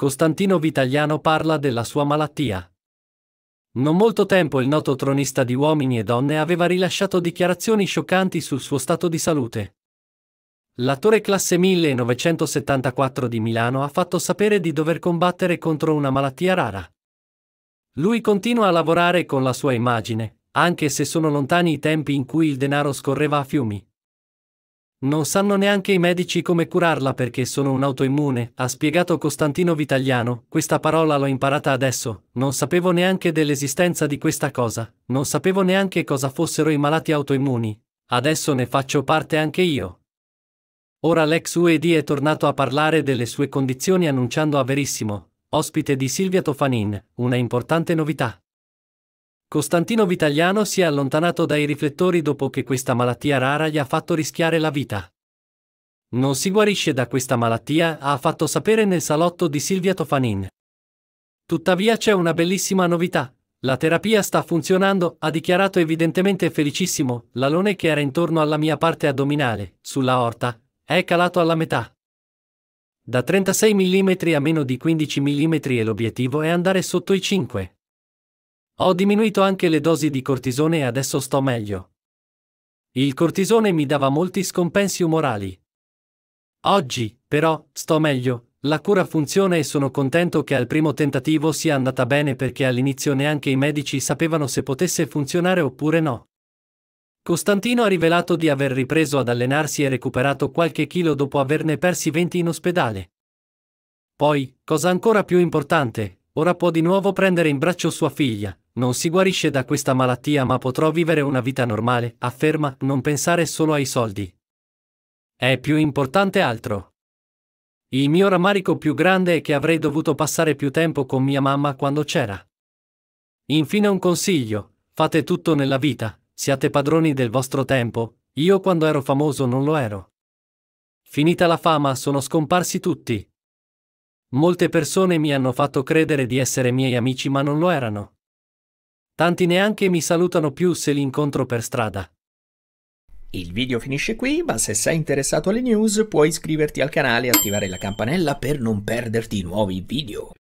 Costantino Vitaliano parla della sua malattia. Non molto tempo il noto tronista di uomini e donne aveva rilasciato dichiarazioni scioccanti sul suo stato di salute. L'attore classe 1974 di Milano ha fatto sapere di dover combattere contro una malattia rara. Lui continua a lavorare con la sua immagine, anche se sono lontani i tempi in cui il denaro scorreva a fiumi. Non sanno neanche i medici come curarla perché sono un autoimmune, ha spiegato Costantino Vitaliano, questa parola l'ho imparata adesso, non sapevo neanche dell'esistenza di questa cosa, non sapevo neanche cosa fossero i malati autoimmuni, adesso ne faccio parte anche io. Ora l'ex UED è tornato a parlare delle sue condizioni annunciando a Verissimo, ospite di Silvia Tofanin, una importante novità. Costantino Vitaliano si è allontanato dai riflettori dopo che questa malattia rara gli ha fatto rischiare la vita. Non si guarisce da questa malattia, ha fatto sapere nel salotto di Silvia Tofanin. Tuttavia c'è una bellissima novità. La terapia sta funzionando, ha dichiarato evidentemente felicissimo, l'alone che era intorno alla mia parte addominale, sulla orta, è calato alla metà. Da 36 mm a meno di 15 mm e l'obiettivo è andare sotto i 5. Ho diminuito anche le dosi di cortisone e adesso sto meglio. Il cortisone mi dava molti scompensi umorali. Oggi, però, sto meglio, la cura funziona e sono contento che al primo tentativo sia andata bene perché all'inizio neanche i medici sapevano se potesse funzionare oppure no. Costantino ha rivelato di aver ripreso ad allenarsi e recuperato qualche chilo dopo averne persi 20 in ospedale. Poi, cosa ancora più importante, Ora può di nuovo prendere in braccio sua figlia, non si guarisce da questa malattia ma potrò vivere una vita normale, afferma, non pensare solo ai soldi. È più importante altro. Il mio rammarico più grande è che avrei dovuto passare più tempo con mia mamma quando c'era. Infine un consiglio, fate tutto nella vita, siate padroni del vostro tempo, io quando ero famoso non lo ero. Finita la fama sono scomparsi tutti, Molte persone mi hanno fatto credere di essere miei amici ma non lo erano. Tanti neanche mi salutano più se li incontro per strada. Il video finisce qui, ma se sei interessato alle news puoi iscriverti al canale e attivare la campanella per non perderti nuovi video.